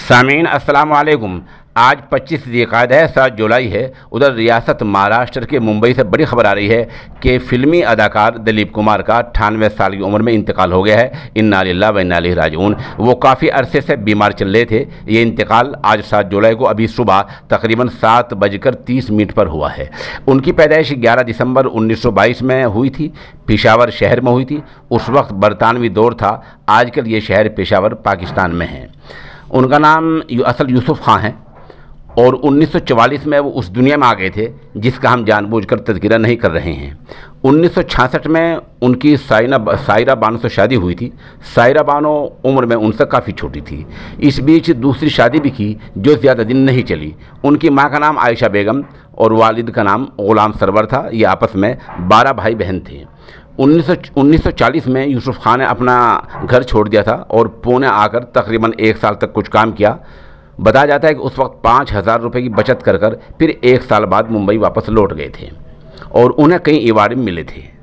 सामीन असलकुम आज 25 जिकायद है सात जुलाई है उधर रियासत महाराष्ट्र के मुंबई से बड़ी खबर आ रही है कि फिल्मी अदाकार दिलीप कुमार का अठानवे साल की उम्र में इंतकाल हो गया है इन्ना व इन्ना राजून वो काफ़ी अरसे से बीमार चल रहे थे ये इंतकाल आज सात जुलाई को अभी सुबह तकरीबन सात बजकर तीस मिनट पर हुआ है उनकी पैदाइश ग्यारह दिसंबर उन्नीस में हुई थी पिशावर शहर में हुई थी उस वक्त बरतानवी दौर था आजकल ये शहर पेशावर पाकिस्तान में है उनका नाम यू, असल यूसुफ खां हैं और 1944 में वो उस दुनिया में आ गए थे जिसका हम जानबूझकर तस्करा नहीं कर रहे हैं 1966 में उनकी साइना सायरा बानो से शादी हुई थी सायरा बानो उम्र में उनसे काफ़ी छोटी थी इस बीच दूसरी शादी भी की जो ज़्यादा दिन नहीं चली उनकी माँ का नाम आयशा बेगम और वालिद का नाम ग़ुलाम सरवर था ये आपस में बारह भाई बहन थे उन्नीस 1940 में यूसुफ खान ने अपना घर छोड़ दिया था और पुणे आकर तकरीबन एक साल तक कुछ काम किया बताया जाता है कि उस वक्त पाँच हज़ार रुपये की बचत कर कर फिर एक साल बाद मुंबई वापस लौट गए थे और उन्हें कई इवारे मिले थे